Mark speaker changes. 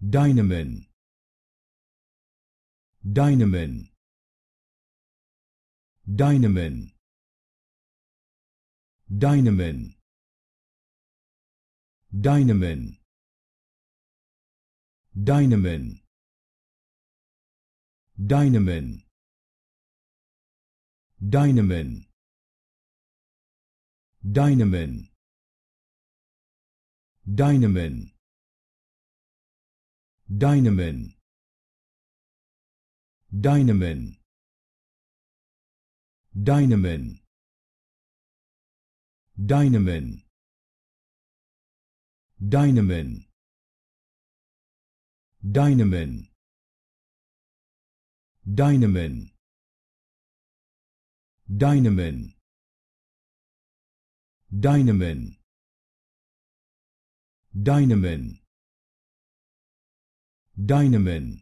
Speaker 1: Dynamin Dynamin Dynamin Dynamin Dynamin Dynamin Dynamin Dynamin Dynamin Dynamin dynamin dynamin dynamin dynamin dynamin dynamin dynamin dynamin dynamin dynamin Dynamin